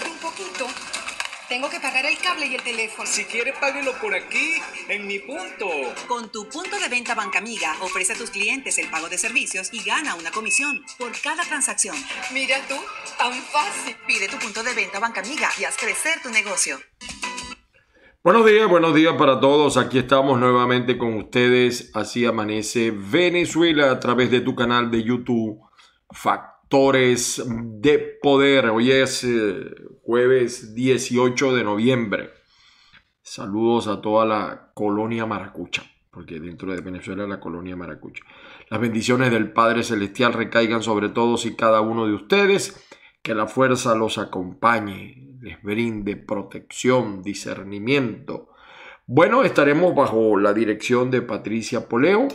un poquito. Tengo que pagar el cable y el teléfono. Si quieres, páguelo por aquí, en mi punto. Con tu punto de venta Banca Amiga, ofrece a tus clientes el pago de servicios y gana una comisión por cada transacción. Mira tú, tan fácil. Pide tu punto de venta Banca Amiga y haz crecer tu negocio. Buenos días, buenos días para todos. Aquí estamos nuevamente con ustedes. Así amanece Venezuela a través de tu canal de YouTube, Fact de poder. Hoy es eh, jueves 18 de noviembre. Saludos a toda la colonia maracucha, porque dentro de Venezuela la colonia maracucha. Las bendiciones del Padre Celestial recaigan sobre todos y cada uno de ustedes. Que la fuerza los acompañe, les brinde protección, discernimiento. Bueno, estaremos bajo la dirección de Patricia Poleo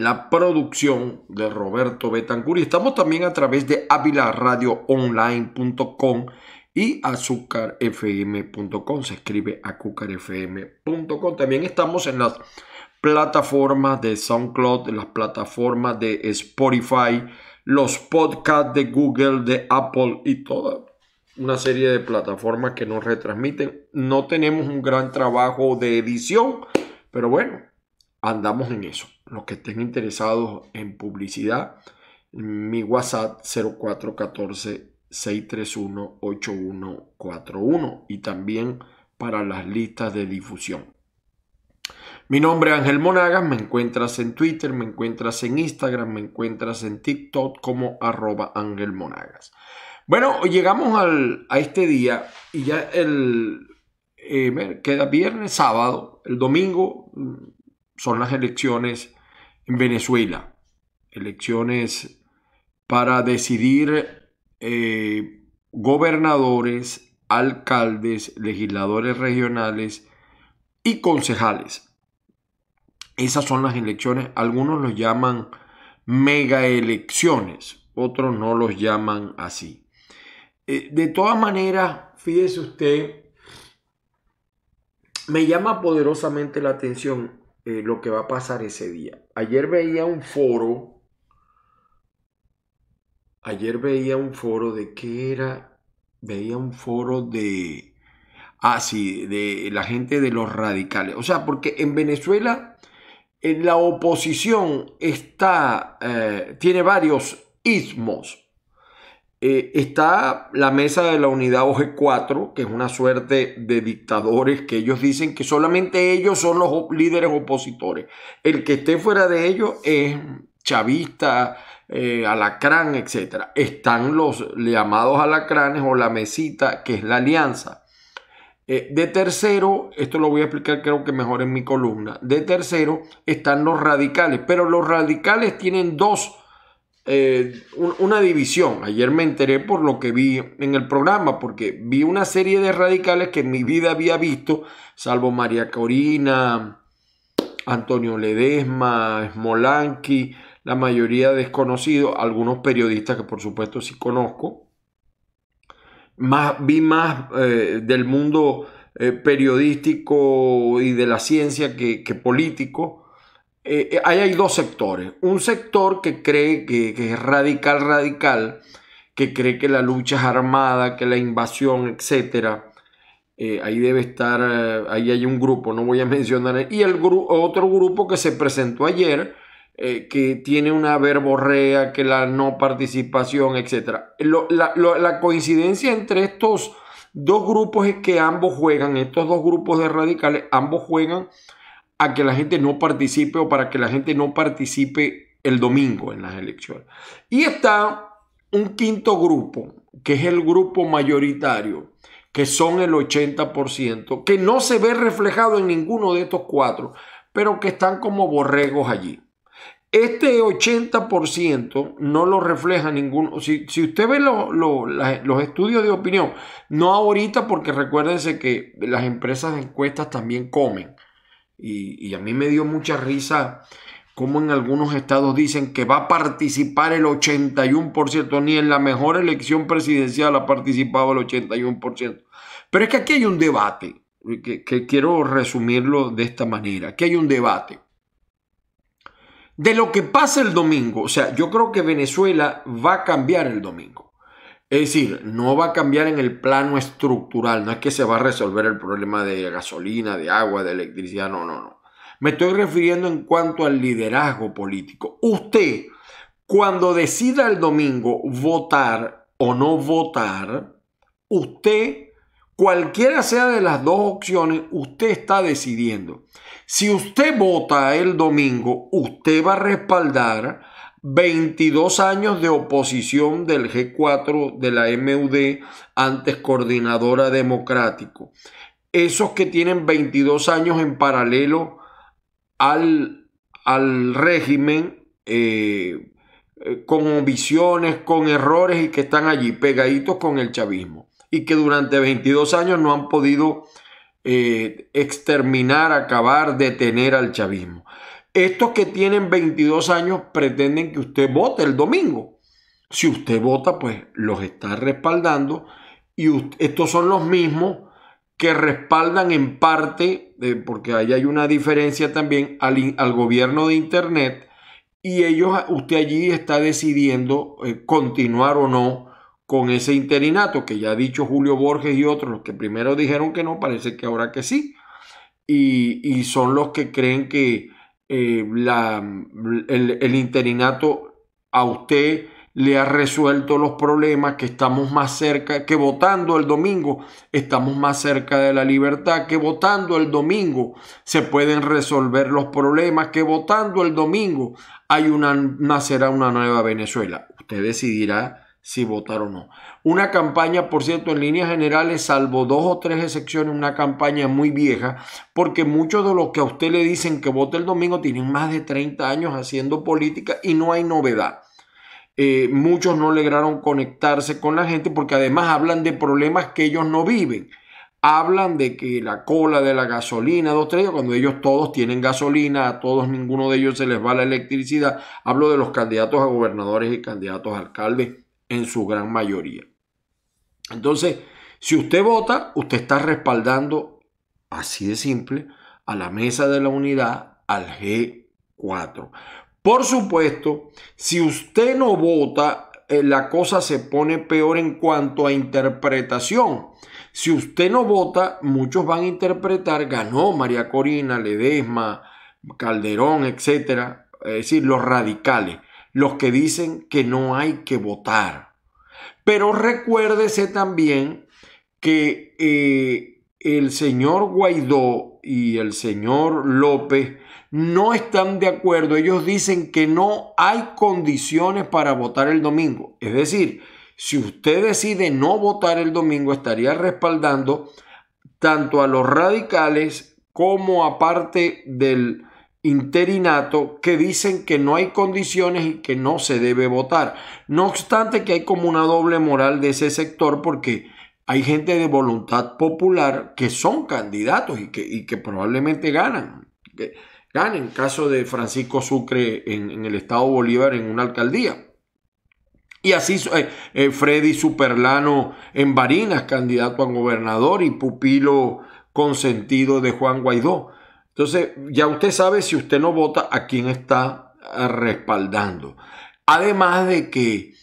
la producción de Roberto Betancur. estamos también a través de avilaradioonline.com y azúcarfm.com. Se escribe azúcarfm.com. También estamos en las plataformas de SoundCloud, en las plataformas de Spotify, los podcasts de Google, de Apple y toda una serie de plataformas que nos retransmiten. No tenemos un gran trabajo de edición, pero bueno, andamos en eso. Los que estén interesados en publicidad, mi WhatsApp 0414 631 8141 y también para las listas de difusión. Mi nombre es Ángel Monagas, me encuentras en Twitter, me encuentras en Instagram, me encuentras en TikTok como arroba Ángel Monagas. Bueno, llegamos a este día y ya el, eh, queda viernes, sábado, el domingo, son las elecciones en Venezuela, elecciones para decidir eh, gobernadores, alcaldes, legisladores regionales y concejales. Esas son las elecciones, algunos los llaman mega elecciones, otros no los llaman así. Eh, de todas maneras, fíjese usted, me llama poderosamente la atención eh, lo que va a pasar ese día. Ayer veía un foro, ayer veía un foro de qué era, veía un foro de, ah, de la gente de los radicales. O sea, porque en Venezuela en la oposición está, eh, tiene varios ismos. Eh, está la mesa de la unidad OG4, que es una suerte de dictadores que ellos dicen que solamente ellos son los líderes opositores. El que esté fuera de ellos es chavista, eh, alacrán, etc. Están los llamados alacranes o la mesita, que es la alianza. Eh, de tercero, esto lo voy a explicar creo que mejor en mi columna, de tercero están los radicales, pero los radicales tienen dos eh, una división. Ayer me enteré por lo que vi en el programa, porque vi una serie de radicales que en mi vida había visto, salvo María Corina, Antonio Ledesma, Smolanqui, la mayoría desconocidos, algunos periodistas que por supuesto sí conozco. Más, vi más eh, del mundo eh, periodístico y de la ciencia que político eh, eh, ahí hay dos sectores. Un sector que cree que, es radical, radical, que cree que la lucha es armada, que la invasión, etc. Eh, ahí debe estar, ahí hay un grupo, no voy a mencionar. Y el otro grupo que se presentó ayer, que tiene una verborrea, que la no participación, etc. la coincidencia entre estos dos grupos es que ambos juegan, estos dos grupos de radicales, ambos juegan a que la gente no participe o para que la gente no participe el domingo en las elecciones. Y está un quinto grupo, que es el grupo mayoritario, que son el 80%, que no se ve reflejado en ninguno de estos cuatro, pero que están como borregos allí. Este 80% no lo refleja ninguno. Si, usted ve los estudios de opinión, no ahorita porque recuérdense que las empresas de encuestas también comen. Y, a mí me dio mucha risa como en algunos estados dicen que va a participar el 81%, ni en la mejor elección presidencial ha participado el 81%. Pero es que aquí hay un debate, que, que quiero resumirlo de esta manera, aquí hay un debate. De lo que pasa el domingo, o sea, yo creo que Venezuela va a cambiar el domingo. Es decir, no va a cambiar en el plano estructural, no es que se va a resolver el problema de gasolina, de agua, de electricidad, no, no, no. Me estoy refiriendo en cuanto al liderazgo político. Usted, cuando decida el domingo votar o no votar, usted, cualquiera sea de las dos opciones, usted está decidiendo. Si usted vota el domingo, usted va a respaldar 22 años de oposición del G4 de la MUD, antes coordinadora democrático. Esos que tienen 22 años en paralelo al, al régimen, eh, eh, con visiones, con errores y que están allí pegaditos con el chavismo y que durante 22 años no han podido eh, exterminar, acabar, detener al chavismo. Estos que tienen 22 años pretenden que usted vote el domingo. Si usted vota, pues los está respaldando. Y estos son los mismos que respaldan en parte, eh, porque ahí hay una diferencia también, al, gobierno de Internet. Y ellos, usted allí está decidiendo eh, continuar o no con ese interinato, que ya ha dicho Julio Borges y otros, los que primero dijeron que no, parece que ahora que sí. y son los que creen que, eh, la, el, el interinato a usted le ha resuelto los problemas, que estamos más cerca, que votando el domingo estamos más cerca de la libertad, que votando el domingo se pueden resolver los problemas, que votando el domingo hay una, nacerá una nueva Venezuela. Usted decidirá si votar o no. Una campaña, por cierto, en líneas generales, salvo dos o tres excepciones, una campaña muy vieja, porque muchos de los que a usted le dicen que vote el domingo tienen más de 30 años haciendo política y no hay novedad. Eh, muchos no lograron conectarse con la gente porque además hablan de problemas que ellos no viven. Hablan de que la cola de la gasolina, dos, tres, cuando ellos todos tienen gasolina, a todos ninguno de ellos se les va la electricidad. Hablo de los candidatos a gobernadores y candidatos a alcaldes en su gran mayoría. Entonces, si usted vota, usted está respaldando, así de simple, a la mesa de la unidad, al G4. Por supuesto, si usted no vota, eh, la cosa se pone peor en cuanto a interpretación. Si usted no vota, muchos van a interpretar, ganó María Corina, Ledesma, Calderón, etcétera, es decir, los radicales los que dicen que no hay que votar. Pero recuérdese también que eh, el señor Guaidó y el señor López no están de acuerdo. Ellos dicen que no hay condiciones para votar el domingo. Es decir, si usted decide no votar el domingo, estaría respaldando tanto a los radicales como a parte del interinato que dicen que no hay condiciones y que no se debe votar. No obstante que hay como una doble moral de ese sector porque hay gente de voluntad popular que son candidatos y que, probablemente ganan. Que ganen, caso de Francisco Sucre en, el estado Bolívar en una alcaldía. Y así eh, eh, Freddy Superlano en Barinas, candidato a gobernador y pupilo consentido de Juan Guaidó. Entonces, ya usted sabe si usted no vota a quién está ah, respaldando. Además de que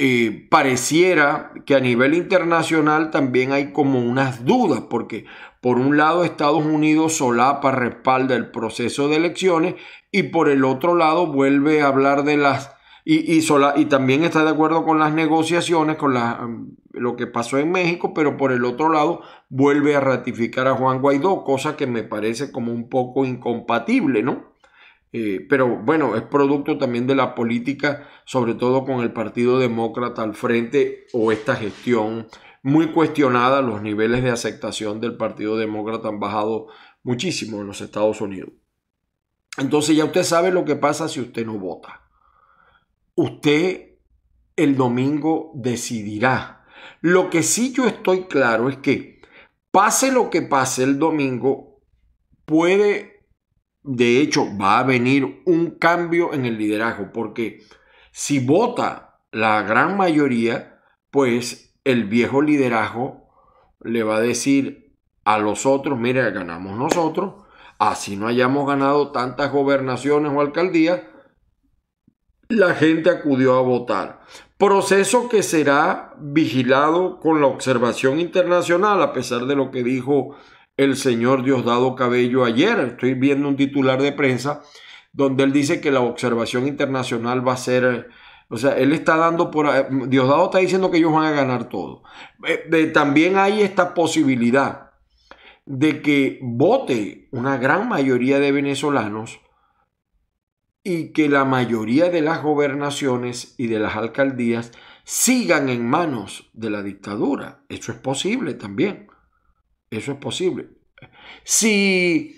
eh, pareciera que a nivel internacional también hay como unas dudas, porque por un lado Estados Unidos solapa, respalda el proceso de elecciones y por el otro lado vuelve a hablar de las y, sola, y también está de acuerdo con las negociaciones, con la, mm, lo que pasó en México, pero por el otro lado vuelve a ratificar a Juan Guaidó, cosa que me parece como un poco incompatible, ¿no? Eh, pero bueno, es producto también de la política, sobre todo con el Partido Demócrata al frente o esta gestión muy cuestionada. Los niveles de aceptación del Partido Demócrata han bajado muchísimo en los Estados Unidos. Entonces ya usted sabe lo que pasa si usted no vota usted el domingo decidirá. Lo que sí yo estoy claro es que pase lo que pase el domingo, puede, de hecho, va a venir un cambio en el liderazgo, porque si vota la gran mayoría, pues el viejo liderazgo le va a decir a los otros, Mira, ganamos nosotros, así no hayamos ganado tantas gobernaciones o alcaldías, la gente acudió a votar. Proceso que será vigilado con la observación internacional, a pesar de lo que dijo el señor Diosdado Cabello ayer. Estoy viendo un titular de prensa donde él dice que la observación internacional va a ser... O sea, él está dando por... Eh, Diosdado está diciendo que ellos van a ganar todo. Eh, eh, también hay esta posibilidad de que vote una gran mayoría de venezolanos y que la mayoría de las gobernaciones y de las alcaldías sigan en manos de la dictadura. Eso es posible también. Eso es posible. Si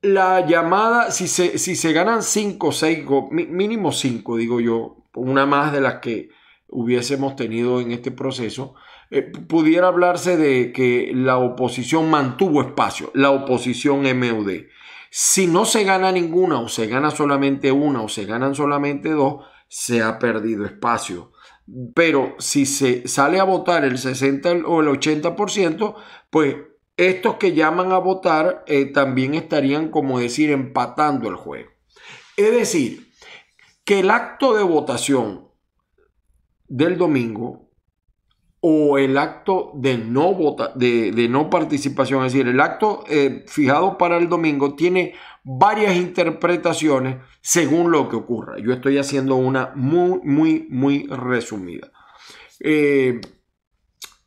la llamada, si se, si se ganan cinco seis, mínimo cinco, digo yo, una más de las que hubiésemos tenido en este proceso, eh, pudiera hablarse de que la oposición mantuvo espacio, la oposición MUD. Si no se gana ninguna o se gana solamente una o se ganan solamente dos, se ha perdido espacio. Pero si se sale a votar el 60 o el 80%, pues estos que llaman a votar eh, también estarían, como decir, empatando el juego. Es decir, que el acto de votación del domingo o el acto de no, de, no participación, es decir, el acto eh, fijado para el domingo tiene varias interpretaciones según lo que ocurra. Yo estoy haciendo una muy, muy, muy resumida. Eh,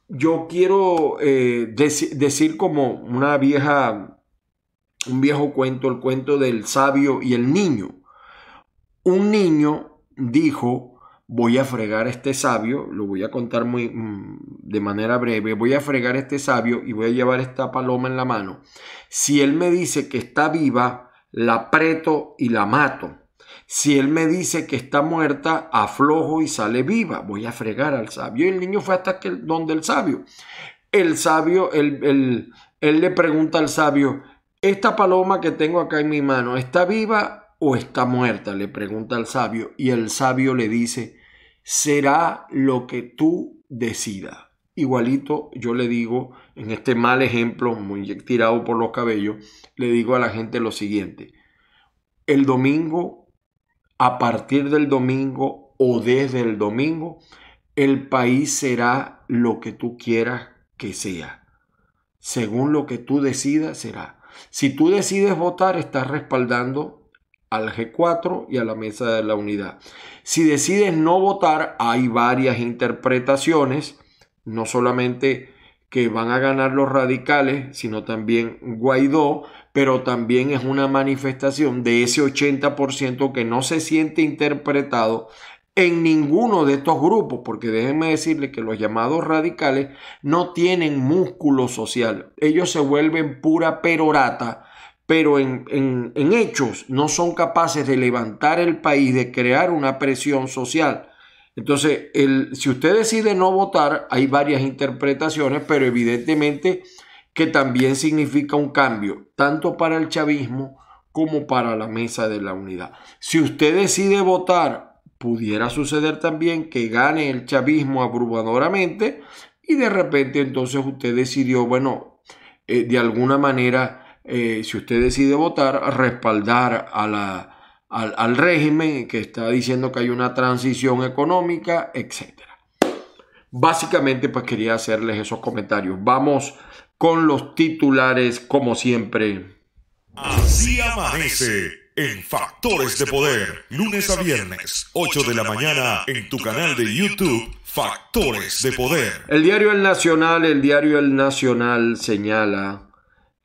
yo quiero eh, decir como una vieja, un viejo cuento, el cuento del sabio y el niño. Un niño dijo, voy a fregar a este sabio, lo voy a contar muy, mm, de manera breve, voy a fregar a este sabio y voy a llevar esta paloma en la mano. Si él me dice que está viva, la aprieto y la mato. Si él me dice que está muerta, aflojo y sale viva. Voy a fregar al sabio. Y el niño fue hasta que, donde el sabio. El sabio, él le pregunta al sabio, esta paloma que tengo acá en mi mano, ¿está viva o está muerta? le pregunta al sabio y el sabio le dice, será lo que tú decidas. Igualito yo le digo, en este mal ejemplo, muy tirado por los cabellos, le digo a la gente lo siguiente. El domingo, a partir del domingo o desde el domingo, el país será lo que tú quieras que sea. Según lo que tú decidas será. Si tú decides votar, estás respaldando al G4 y a la mesa de la unidad. Si decides no votar, hay varias interpretaciones, no solamente que van a ganar los radicales, sino también Guaidó, pero también es una manifestación de ese 80% que no se siente interpretado en ninguno de estos grupos, porque déjenme decirles que los llamados radicales no tienen músculo social, ellos se vuelven pura perorata pero en, hechos no son capaces de levantar el país, de crear una presión social. Entonces, el, si usted decide no votar, hay varias interpretaciones, pero evidentemente que también significa un cambio, tanto para el chavismo como para la mesa de la unidad. Si usted decide votar, pudiera suceder también que gane el chavismo abrumadoramente y de repente entonces usted decidió, bueno, eh, de alguna manera eh, si usted decide votar, respaldar a la, al, al, régimen que está diciendo que hay una transición económica, etc. Básicamente, pues quería hacerles esos comentarios. Vamos con los titulares, como siempre. Así amanece en Factores de Poder, lunes a viernes, 8 de la mañana, en tu canal de YouTube. Factores de Poder. El diario El Nacional, el diario El Nacional señala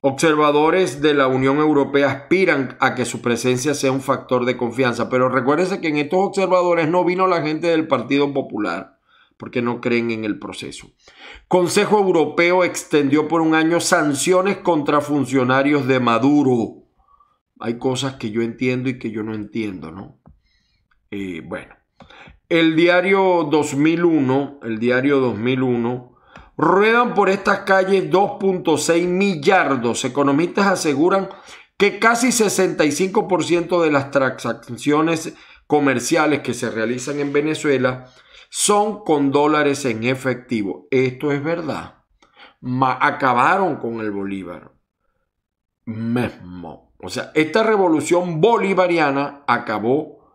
Observadores de la Unión Europea aspiran a que su presencia sea un factor de confianza, pero recuérdense que en estos observadores no vino la gente del Partido Popular, porque no creen en el proceso. Consejo Europeo extendió por un año sanciones contra funcionarios de Maduro. Hay cosas que yo entiendo y que yo no entiendo, ¿no? Eh, bueno, el diario 2001, el diario 2001 Ruedan por estas calles 2.6 millardos. Economistas aseguran que casi 65% de las transacciones comerciales que se realizan en Venezuela son con dólares en efectivo. Esto es verdad. acabaron con el bolívar. Mismo. O sea, esta revolución bolivariana acabó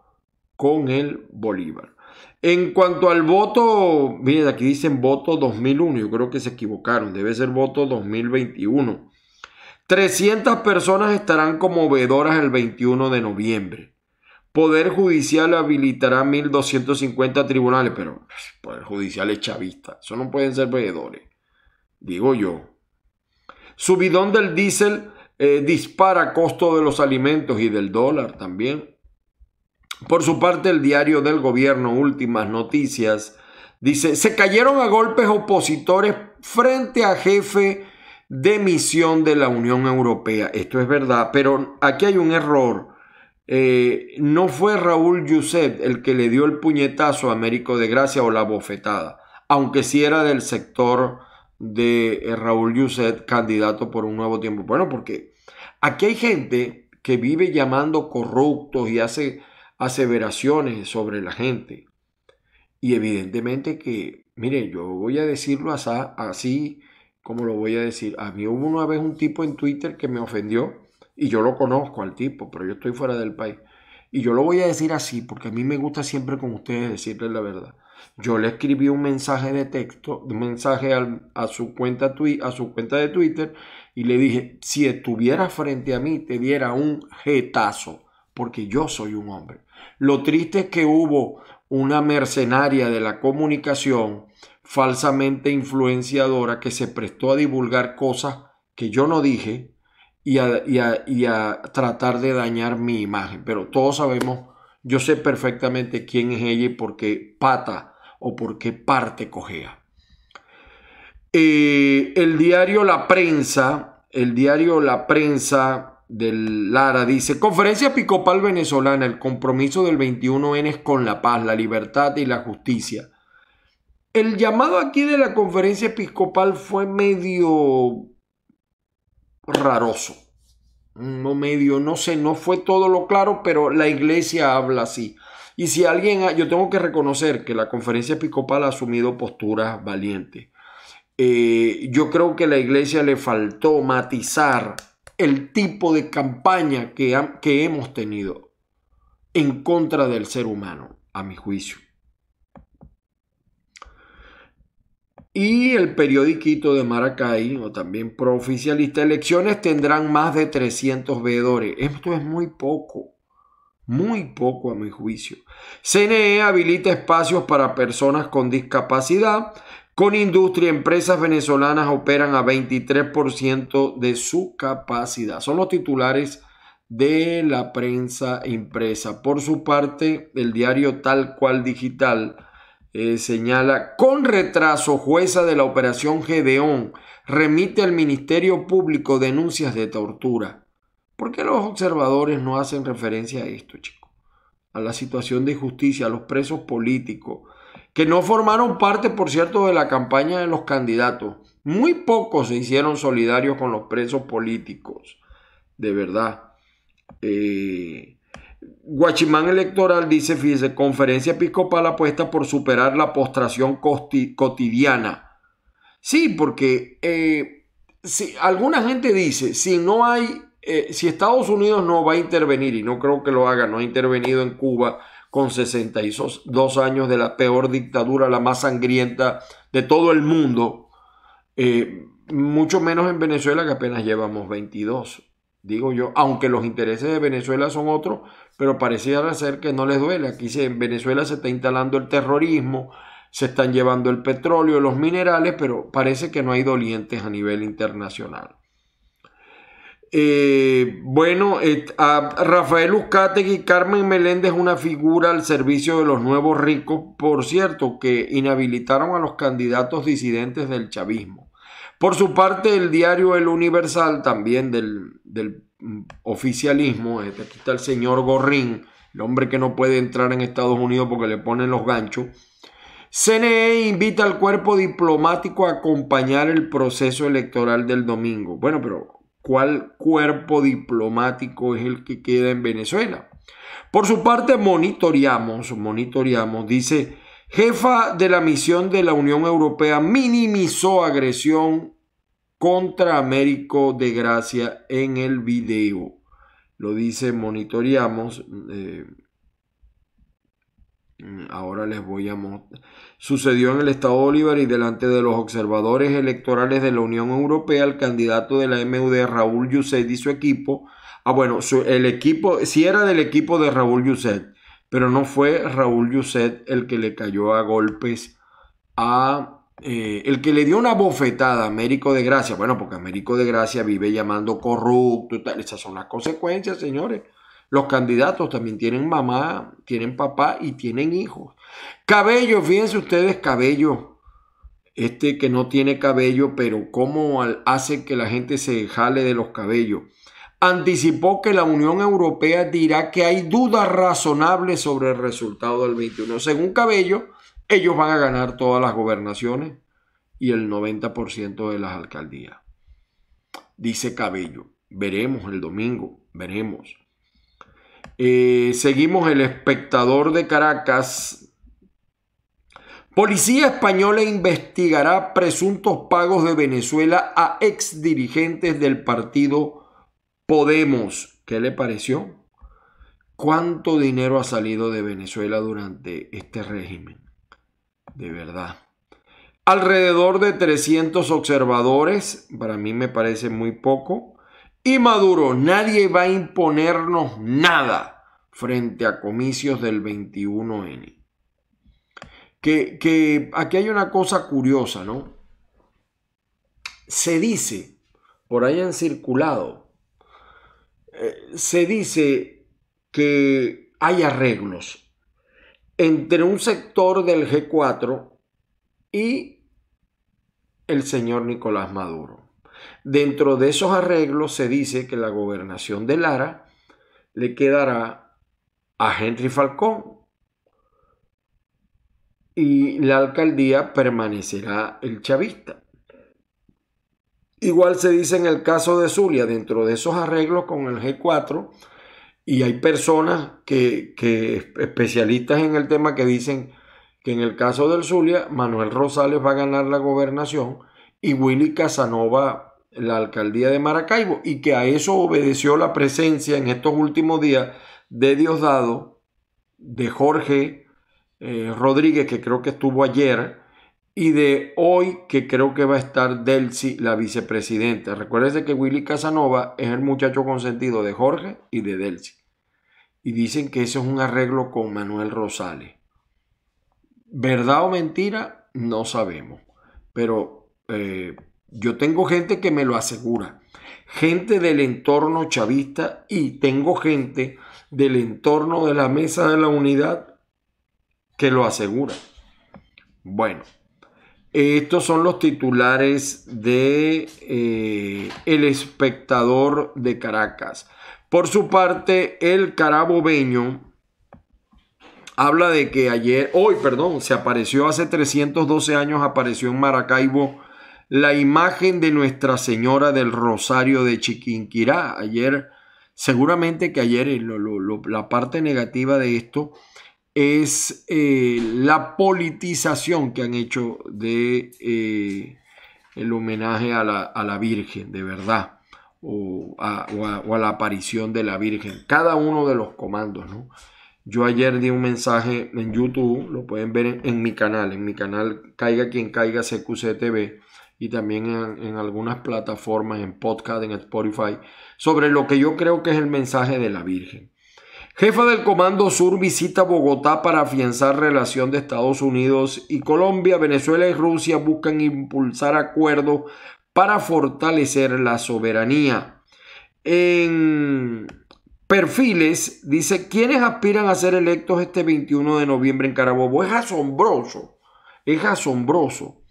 con el bolívar. En cuanto al voto, miren, aquí dicen voto 2001, yo creo que se equivocaron, debe ser voto 2021. 300 personas estarán como veedoras el 21 de noviembre. Poder Judicial habilitará 1.250 tribunales, pero pues, Poder Judicial es chavista, eso no pueden ser veedores, digo yo. Subidón del diésel eh, dispara costo de los alimentos y del dólar también. Por su parte, el diario del gobierno Últimas Noticias dice, se cayeron a golpes opositores frente a jefe de misión de la Unión Europea. Esto es verdad, pero aquí hay un error. Eh, no fue Raúl Yusef el que le dio el puñetazo a Américo de Gracia o la bofetada, aunque sí era del sector de eh, Raúl Yusef, candidato por un nuevo tiempo. Bueno, porque aquí hay gente que vive llamando corruptos y hace aseveraciones sobre la gente. Y evidentemente que, mire, yo voy a decirlo así como lo voy a decir. A mí hubo una vez un tipo en Twitter que me ofendió y yo lo conozco al tipo, pero yo estoy fuera del país. Y yo lo voy a decir así porque a mí me gusta siempre con ustedes decirles la verdad. Yo le escribí un mensaje de texto, un mensaje a, su cuenta a su cuenta de Twitter y le dije, si estuviera frente a mí te diera un getazo porque yo soy un hombre. Lo triste es que hubo una mercenaria de la comunicación falsamente influenciadora que se prestó a divulgar cosas que yo no dije y a, tratar de dañar mi imagen. Pero todos sabemos, yo sé perfectamente quién es ella y por qué pata o por qué parte cojea. Eh, el diario La Prensa, el diario La Prensa del Lara dice, conferencia episcopal venezolana, el compromiso del 21N es con la paz, la libertad y la justicia. El llamado aquí de la conferencia episcopal fue medio raroso. No medio, no sé, no fue todo lo claro, pero la iglesia habla así. Y si alguien, yo tengo que reconocer que la conferencia episcopal ha asumido posturas valientes. Eh, yo creo que la iglesia le faltó matizar el tipo de campaña que, que hemos tenido en contra del ser humano, a mi juicio. Y el periodiquito de Maracay, o también prooficialista, elecciones tendrán más de 300 veedores. Esto es muy poco, muy poco a mi juicio. CNE habilita espacios para personas con discapacidad. Con industria, empresas venezolanas operan a 23% de su capacidad. Son los titulares de la prensa impresa. Por su parte, el diario Tal Cual Digital eh, señala, con retraso, jueza de la operación Gedeón remite al Ministerio Público denuncias de tortura. ¿Por qué los observadores no hacen referencia a esto, chicos? A la situación de justicia, a los presos políticos, que no formaron parte, por cierto, de la campaña de los candidatos. Muy pocos se hicieron solidarios con los presos políticos, de verdad. Guachimán eh, Electoral dice, fíjese, conferencia episcopal apuesta por superar la postración cotidiana. Sí, porque eh, si, alguna gente dice, si no hay, eh, si Estados Unidos no va a intervenir, y no creo que lo haga, no ha intervenido en Cuba, con 62 años de la peor dictadura, la más sangrienta de todo el mundo, eh, mucho menos en Venezuela que apenas llevamos 22, digo yo, aunque los intereses de Venezuela son otros, pero pareciera ser que no les duele. Aquí en Venezuela se está instalando el terrorismo, se están llevando el petróleo, los minerales, pero parece que no hay dolientes a nivel internacional. Eh, bueno, eh, a Rafael Uzcategui, Carmen Meléndez, una figura al servicio de los nuevos ricos, por cierto, que inhabilitaron a los candidatos disidentes del chavismo. Por su parte, el diario El Universal, también del, del oficialismo, este, aquí está el señor Gorrín, el hombre que no puede entrar en Estados Unidos porque le ponen los ganchos. CNE invita al cuerpo diplomático a acompañar el proceso electoral del domingo. Bueno, pero cuál cuerpo diplomático es el que queda en Venezuela. Por su parte, monitoreamos, monitoreamos, dice, jefa de la misión de la Unión Europea minimizó agresión contra Américo de Gracia en el video. Lo dice, monitoreamos. Eh, Mm, ahora les voy a mostrar. Sucedió en el estado de Bolívar y delante de los observadores electorales de la Unión Europea, el candidato de la MUD, Raúl Yuset, y su equipo. Ah, bueno, el equipo, si era del equipo de Raúl Yuset, pero no fue Raúl Yuset el que le cayó a golpes a. Eh, el que le dio una bofetada a Américo de Gracia. Bueno, porque Américo de Gracia vive llamando corrupto y tal. Esas son las consecuencias, señores. Los candidatos también tienen mamá, tienen papá y tienen hijos. Cabello, fíjense ustedes, cabello. Este que no tiene cabello, pero cómo hace que la gente se jale de los cabellos. Anticipó que la Unión Europea dirá que hay dudas razonables sobre el resultado del 21. Según Cabello, ellos van a ganar todas las gobernaciones y el 90% de las alcaldías. Dice Cabello, veremos el domingo, veremos. Eh, seguimos el espectador de Caracas. Policía española investigará presuntos pagos de Venezuela a ex dirigentes del partido Podemos. ¿Qué le pareció? ¿Cuánto dinero ha salido de Venezuela durante este régimen? De verdad. Alrededor de 300 observadores, para mí me parece muy poco y Maduro, nadie va a imponernos nada frente a comicios del 21N. Que, aquí hay una cosa curiosa, ¿no? Se dice, por ahí han circulado, eh, se dice que hay arreglos entre un sector del G4 y el señor Nicolás Maduro. Dentro de esos arreglos se dice que la gobernación de Lara le quedará a Henry Falcón y la alcaldía permanecerá el chavista. Igual se dice en el caso de Zulia, dentro de esos arreglos con el G4, y hay personas que, especialistas en el tema que dicen que en el caso del Zulia, Manuel Rosales va a ganar la gobernación y Willy Casanova la alcaldía de Maracaibo y que a eso obedeció la presencia en estos últimos días de Diosdado, de Jorge eh, Rodríguez, que creo que estuvo ayer, y de hoy, que creo que va a estar Delcy, la vicepresidenta. Recuérdense que Willy Casanova es el muchacho consentido de Jorge y de Delcy. Y dicen que eso es un arreglo con Manuel Rosales. ¿Verdad o mentira? No sabemos. Pero eh, yo tengo gente que me lo asegura, gente del entorno chavista y tengo gente del entorno de la mesa de la unidad que lo asegura. Bueno, estos son los titulares de eh, El Espectador de Caracas. Por su parte, el carabobeño habla de que ayer, hoy, perdón, se apareció hace 312 años, apareció en Maracaibo la imagen de Nuestra Señora del Rosario de Chiquinquirá. Ayer, seguramente que ayer eh, la parte negativa de esto es eh, la politización que han hecho de eh, el homenaje a la, Virgen, de verdad, o a, la aparición de la Virgen. Cada uno de los comandos, ¿no? Yo ayer di un mensaje en YouTube, lo pueden ver en, en mi canal, en mi canal Caiga quien caiga CQCTV y también en, algunas plataformas, en podcast, en Spotify, sobre lo que yo creo que es el mensaje de la Virgen. Jefa del Comando Sur visita Bogotá para afianzar relación de Estados Unidos y Colombia, Venezuela y Rusia buscan impulsar acuerdos para fortalecer la soberanía. En perfiles dice ¿Quiénes aspiran a ser electos este 21 de noviembre en Carabobo. Es asombroso, es asombroso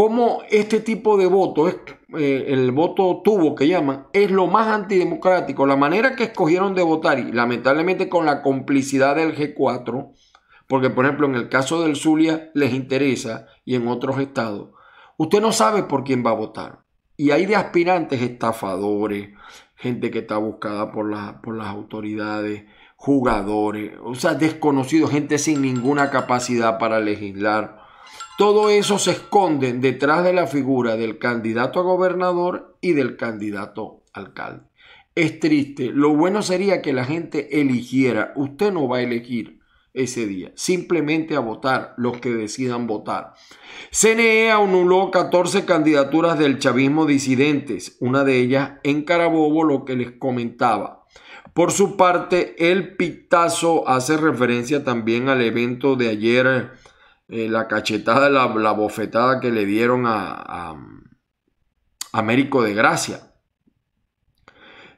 como este tipo de voto, eh, el voto tubo que llaman, es lo más antidemocrático. La manera que escogieron de votar, y lamentablemente con la complicidad del G4, porque por ejemplo en el caso del Zulia les interesa y en otros estados, usted no sabe por quién va a votar. Y hay de aspirantes estafadores, gente que está buscada por, por las autoridades, jugadores, o sea, desconocidos, gente sin ninguna capacidad para legislar todo eso se esconde detrás de la figura del candidato a gobernador y del candidato alcalde. Es triste. Lo bueno sería que la gente eligiera. Usted no va a elegir ese día. Simplemente a votar los que decidan votar. CNE anuló 14 candidaturas del chavismo disidentes, una de ellas en Carabobo, lo que les comentaba. Por su parte, el Pitazo hace referencia también al evento de ayer eh, la cachetada, la, bofetada que le dieron a, Américo de Gracia.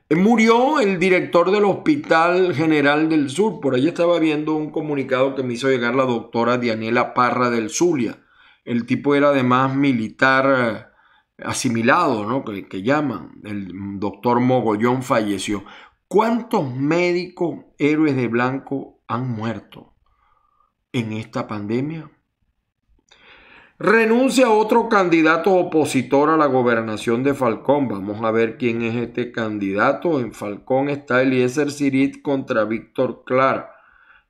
Murió el director del Hospital General del Sur. Por ahí estaba viendo un comunicado que me hizo llegar la doctora Daniela Parra del Zulia. El tipo era además militar eh, asimilado, ¿no? que llaman. El doctor Mogollón falleció. ¿Cuántos médicos héroes de blanco han muerto en esta pandemia? Renuncia otro candidato opositor a la gobernación de Falcón. Vamos a ver quién es este candidato. En Falcón está Eliezer Sirit contra Víctor Clark.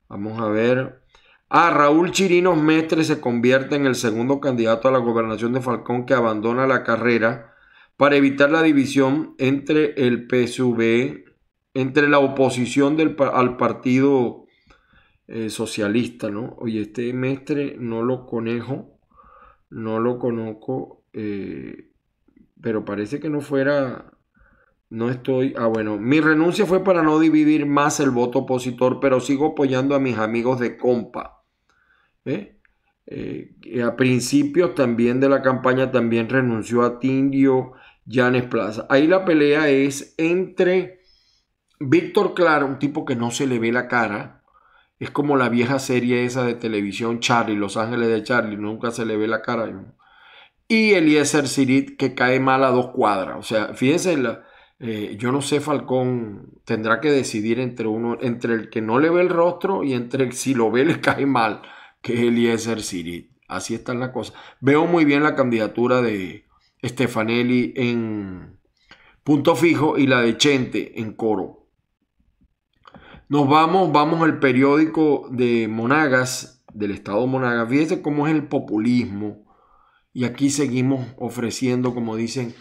Vamos a ver. A ah, Raúl Chirinos Mestre se convierte en el segundo candidato a la gobernación de Falcón que abandona la carrera para evitar la división entre el PSV, entre la oposición del, al partido eh, socialista, ¿no? Oye, este Mestre no lo conejo no lo conozco, eh, pero parece que no fuera, no estoy, ah bueno, mi renuncia fue para no dividir más el voto opositor, pero sigo apoyando a mis amigos de compa. ¿eh? Eh, a principios también de la campaña también renunció a Tindio Yanes Plaza. Ahí la pelea es entre Víctor Claro, un tipo que no se le ve la cara, es como la vieja serie esa de televisión Charlie, Los Ángeles de Charlie, nunca se le ve la cara. Y Eliezer Sirit que cae mal a dos cuadras. O sea, fíjense, eh, yo no sé, Falcón tendrá que decidir entre uno, entre el que no le ve el rostro y entre el si lo ve le cae mal, que es Eliezer Sirit. Así está la cosa. Veo muy bien la candidatura de Stefanelli en punto fijo y la de Chente en coro. Nos vamos, vamos al periódico de Monagas, del estado Monagas. Fíjense cómo es el populismo. Y aquí seguimos ofreciendo, como dicen,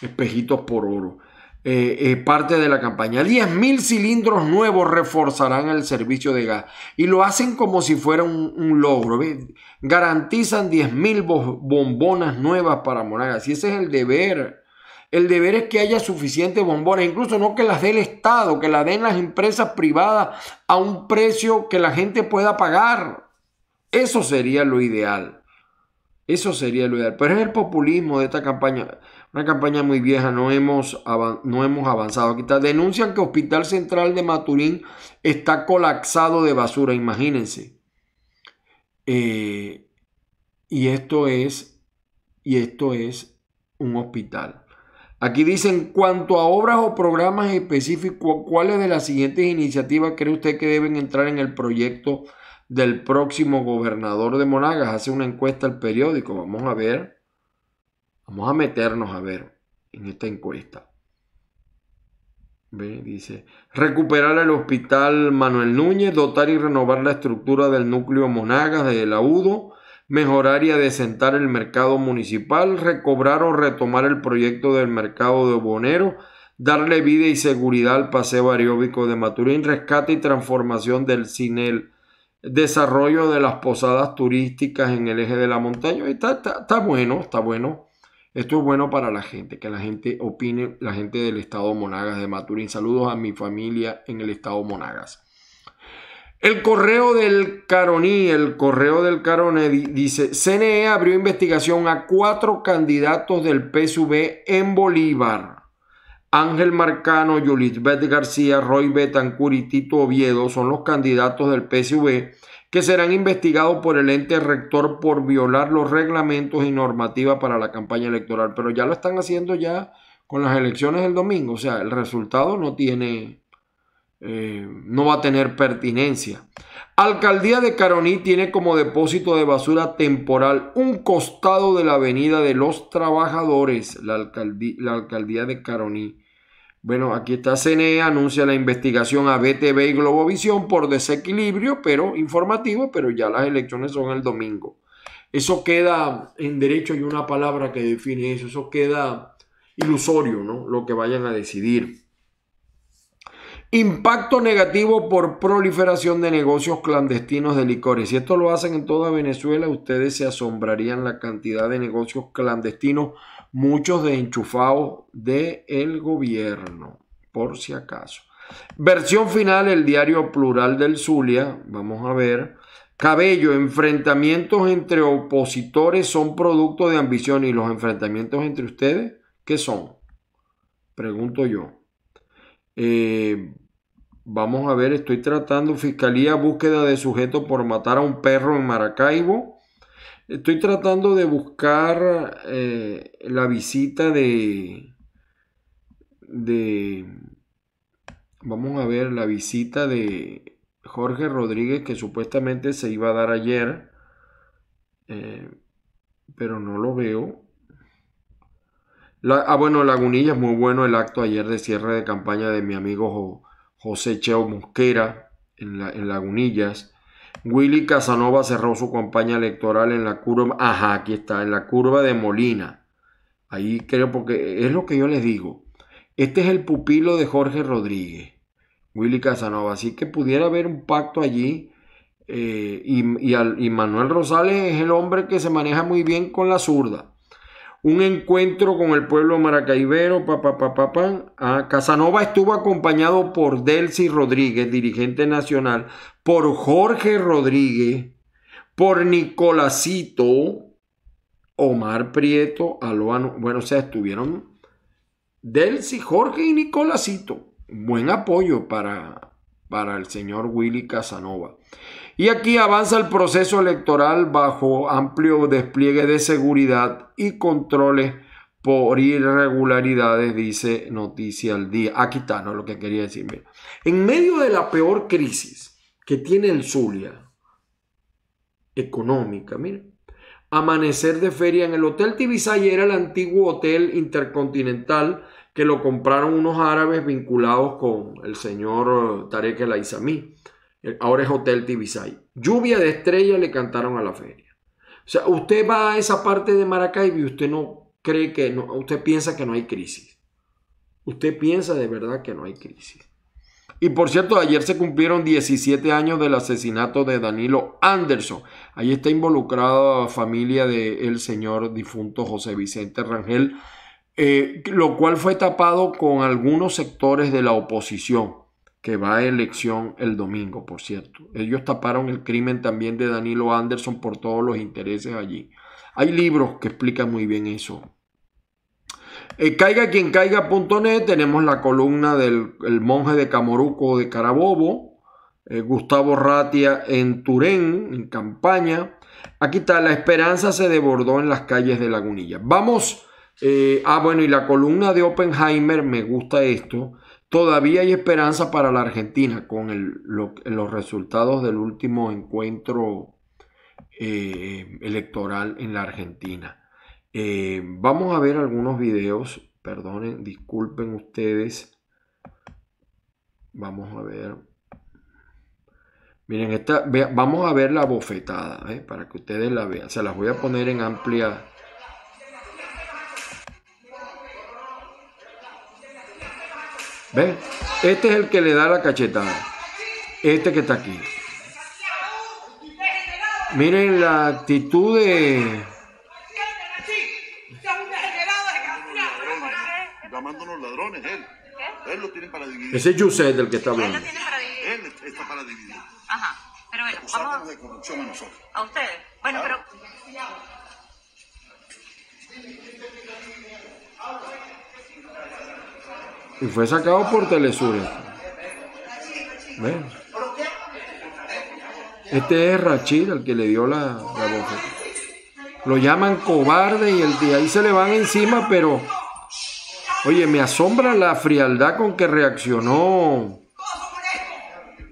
espejitos por oro. Eh, eh, parte de la campaña. 10.000 cilindros nuevos reforzarán el servicio de gas y lo hacen como si fuera un, logro. Garantizan 10.000 bombonas nuevas para Monagas. Y ese es el deber el deber es que haya suficientes bombones, incluso no que las dé el Estado, que las den las empresas privadas a un precio que la gente pueda pagar. Eso sería lo ideal. Eso sería lo ideal. Pero es el populismo de esta campaña. Una campaña muy vieja, no hemos, no hemos avanzado. Aquí Denuncian que Hospital Central de Maturín está colapsado de basura, imagínense. Eh, y esto es, y esto es un hospital. Aquí dicen, cuanto a obras o programas específicos, ¿cuáles de las siguientes iniciativas cree usted que deben entrar en el proyecto del próximo gobernador de Monagas? Hace una encuesta al periódico. Vamos a ver. Vamos a meternos a ver en esta encuesta. ¿Ve? Dice, recuperar el hospital Manuel Núñez, dotar y renovar la estructura del núcleo Monagas de audo mejorar y adecentar el mercado municipal, recobrar o retomar el proyecto del mercado de Obonero, darle vida y seguridad al paseo aeróbico de Maturín, rescate y transformación del CINEL, desarrollo de las posadas turísticas en el eje de la montaña. está, está, está bueno, está bueno. Esto es bueno para la gente, que la gente opine, la gente del estado Monagas de Maturín. Saludos a mi familia en el estado Monagas. El correo del Caroní, el correo del Caroní dice, CNE abrió investigación a cuatro candidatos del PSV en Bolívar. Ángel Marcano, Beth García, Roy Betancur y Tito Oviedo son los candidatos del PSV que serán investigados por el ente rector por violar los reglamentos y normativa para la campaña electoral. Pero ya lo están haciendo ya con las elecciones del domingo. O sea, el resultado no tiene eh, no va a tener pertinencia. Alcaldía de Caroní tiene como depósito de basura temporal un costado de la Avenida de los Trabajadores, la alcaldía, de Caroní. Bueno, aquí está CNE, anuncia la investigación a BTV y Globovisión por desequilibrio, pero informativo, pero ya las elecciones son el domingo. Eso queda en derecho, hay una palabra que define eso, eso queda ilusorio, ¿no? Lo que vayan a decidir. Impacto negativo por proliferación de negocios clandestinos de licores. Si esto lo hacen en toda Venezuela, ustedes se asombrarían la cantidad de negocios clandestinos, muchos de enchufados del gobierno, por si acaso. Versión final, el diario plural del Zulia, vamos a ver. Cabello, enfrentamientos entre opositores son producto de ambición y los enfrentamientos entre ustedes, ¿qué son? Pregunto yo. Eh, Vamos a ver, estoy tratando fiscalía búsqueda de sujeto por matar a un perro en Maracaibo. Estoy tratando de buscar eh, la visita de, de, vamos a ver, la visita de Jorge Rodríguez que supuestamente se iba a dar ayer, eh, pero no lo veo. ah, bueno, Lagunilla es muy bueno el acto ayer de cierre de campaña de mi amigo José Cheo Mosquera en, Lagunillas. Willy Casanova cerró su campaña electoral en la curva, ajá, aquí está, en la curva de Molina. Ahí creo porque es lo que yo les digo. Este es el pupilo de Jorge Rodríguez, Willy Casanova. Así que pudiera haber un pacto allí. Eh, al, y Manuel Rosales es el hombre que se maneja muy bien con la zurda un encuentro con el pueblo maracaibero, papá, papá, ah, Casanova estuvo acompañado por Delcy Rodríguez, dirigente nacional, por Jorge Rodríguez, por Nicolacito, Omar Prieto, Aloano. Bueno, o sea, estuvieron Delcy, Jorge y Nicolacito. Buen apoyo para, para el señor Willy Casanova. Y aquí avanza el proceso electoral bajo amplio despliegue de seguridad y controles por irregularidades, dice Noticia al Día. Aquí está, Lo que quería decir. En medio de la peor crisis que tiene el Zulia, económica, mira, amanecer de feria en el Hotel Tibisay era el antiguo hotel intercontinental que lo compraron unos árabes vinculados con el señor Tarek El eh, ahora es Hotel Tibisay. Lluvia de estrella le cantaron a la feria. O sea, usted va a esa parte de Maracaibo y usted no cree que, no, usted piensa que no hay crisis. Usted piensa de verdad que no hay crisis. Y por cierto, ayer se cumplieron 17 años del asesinato de Danilo Anderson. Ahí está involucrada la familia del señor difunto José Vicente Rangel, eh, lo cual fue tapado con algunos sectores de la oposición que va a elección el domingo, por cierto. Ellos taparon el crimen también de Danilo Anderson por todos los intereses allí. Hay libros que explican muy bien eso. Eh, caiga tenemos la columna del monje de Camoruco de Carabobo, eh, Gustavo Ratia en Turén, en campaña. Aquí está, la esperanza se desbordó en las calles de Lagunilla. Vamos, eh, ah bueno, y la columna de Oppenheimer, me gusta esto Todavía hay esperanza para la Argentina con los resultados del último encuentro eh, electoral en la Argentina. Eh, vamos a ver algunos videos, perdonen, disculpen ustedes. Vamos a ver. Miren, esta, vamos a ver la bofetada, ¿eh? para que ustedes la vean. Se las voy a poner en amplia ¿Ven? Este es el que le da la cachetada. Este que está aquí. Miren la actitud de... ladrones, Ese es Yusef del que está hablando. Él está para dividir. Ajá. Pero ustedes. Bueno, pero... Y fue sacado por Telesur. Este es Rachid, el que le dio la, la Lo llaman cobarde y el de ahí se le van encima, pero oye, me asombra la frialdad con que reaccionó.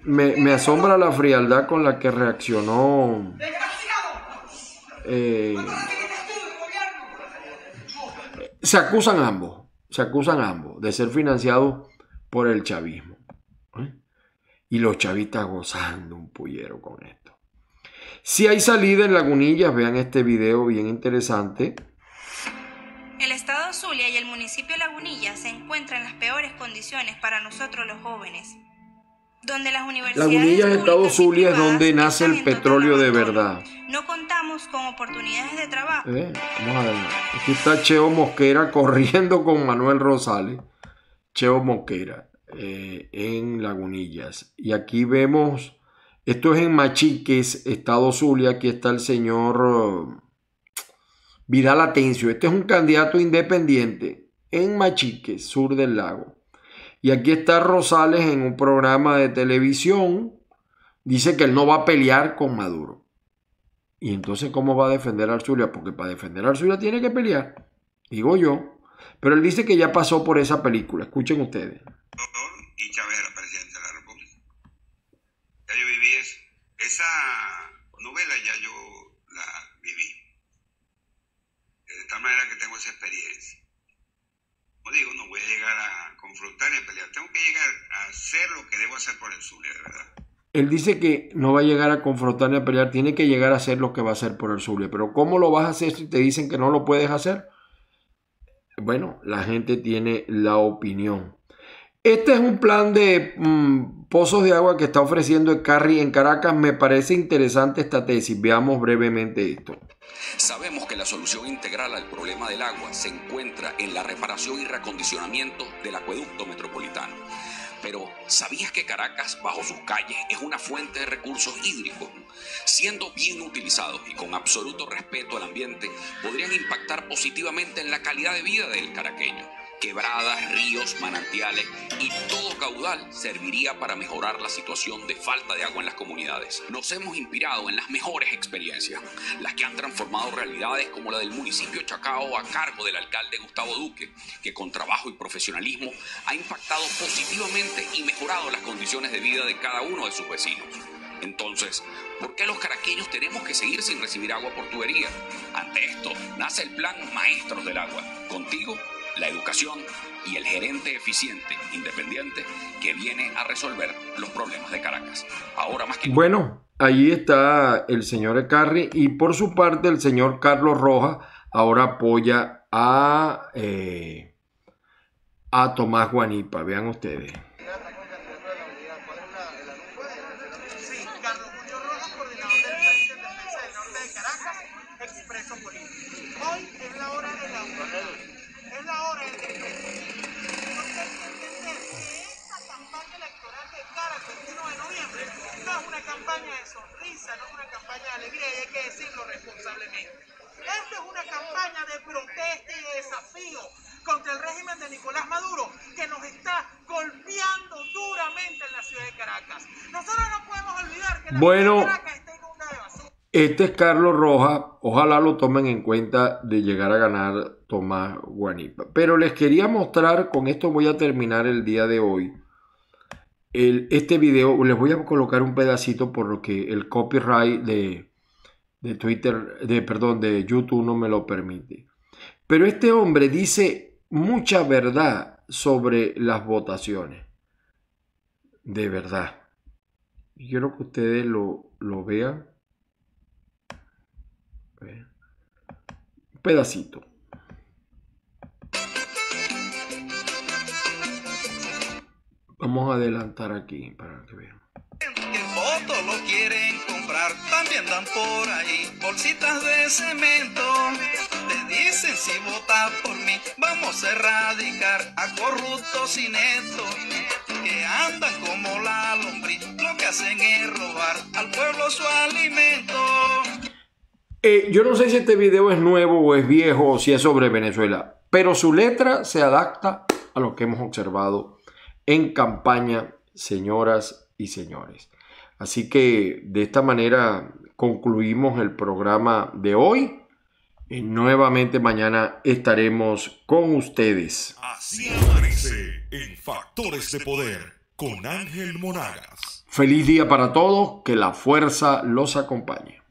Me, asombra la frialdad con la que reaccionó. Eh, se acusan ambos se acusan ambos de ser financiados por el chavismo. ¿eh? Y los chavistas gozando un pullero con esto. Si hay salida en Lagunillas, vean este video bien interesante. El estado Zulia y el municipio Lagunillas se encuentran en las peores condiciones para nosotros los jóvenes las universidades. Lagunillas, Estado Zulia es donde nace el petróleo de verdad. No contamos con oportunidades de trabajo. Eh, aquí está Cheo Mosquera corriendo con Manuel Rosales. Cheo Mosquera eh, en Lagunillas. Y aquí vemos, esto es en Machiques, Estado Zulia. Aquí está el señor eh, Vidal Atencio. Este es un candidato independiente en Machiques, sur del lago. Y aquí está Rosales en un programa de televisión. Dice que él no va a pelear con Maduro. Y entonces, ¿cómo va a defender a Arzulia? Porque para defender a Arzulia tiene que pelear. Digo yo. Pero él dice que ya pasó por esa película. Escuchen ustedes. Y Chávez era presidente de la República. Ya yo viví eso. Esa novela ya yo la viví. De tal manera que tengo esa experiencia como digo, no voy a llegar a confrontar ni a pelear. Tengo que llegar a hacer lo que debo hacer por el Zulia, de verdad. Él dice que no va a llegar a confrontar ni a pelear, tiene que llegar a hacer lo que va a hacer por el Zulia. Pero ¿cómo lo vas a hacer si te dicen que no lo puedes hacer? Bueno, la gente tiene la opinión. Este es un plan de mm, pozos de agua que está ofreciendo el Carri en Caracas. Me parece interesante esta tesis. Veamos brevemente esto. Sabemos que la solución integral al problema del agua se encuentra en la reparación y reacondicionamiento del acueducto metropolitano. Pero ¿sabías que Caracas, bajo sus calles, es una fuente de recursos hídricos? Siendo bien utilizados y con absoluto respeto al ambiente, podrían impactar positivamente en la calidad de vida del caraqueño quebradas, ríos, manantiales y todo caudal serviría para mejorar la situación de falta de agua en las comunidades. Nos hemos inspirado en las mejores experiencias, las que han transformado realidades como la del municipio Chacao a cargo del alcalde Gustavo Duque, que con trabajo y profesionalismo ha impactado positivamente y mejorado las condiciones de vida de cada uno de sus vecinos. Entonces, ¿por qué los caraqueños tenemos que seguir sin recibir agua por tubería? Ante esto, nace el plan Maestros del Agua. Contigo la educación y el gerente eficiente, independiente, que viene a resolver los problemas de Caracas. Ahora más que... Bueno, allí está el señor Ecarri y por su parte el señor Carlos Rojas ahora apoya a, eh, a Tomás Guanipa. Vean ustedes. alegría hay que decirlo responsablemente. Esta es una campaña de protesta y de desafío contra el régimen de Nicolás Maduro que nos está golpeando duramente en la ciudad de Caracas. Nosotros no podemos olvidar que la bueno, ciudad de Caracas está inunda Este es Carlos Rojas. ojalá lo tomen en cuenta de llegar a ganar Tomás Guanipa. Pero les quería mostrar, con esto voy a terminar el día de hoy. El, este video, les voy a colocar un pedacito porque el copyright de, de Twitter, de, perdón, de YouTube no me lo permite. Pero este hombre dice mucha verdad sobre las votaciones. De verdad. Quiero que ustedes lo, lo vean. Un pedacito. Vamos a adelantar aquí para que vean. El voto lo quiere también dan por ahí bolsitas de cemento. Te dicen si votas por mí, vamos a erradicar a corruptos y netos que andan como la lombriz. Lo que hacen es robar al pueblo su alimento. Eh, yo no sé si este video es nuevo o es viejo o si es sobre Venezuela, pero su letra se adapta a lo que hemos observado en campaña, señoras y señores. Así que de esta manera concluimos el programa de hoy. Y nuevamente mañana estaremos con ustedes. Así aparece en Factores de Poder con Ángel Monagas. Feliz día para todos, que la fuerza los acompañe.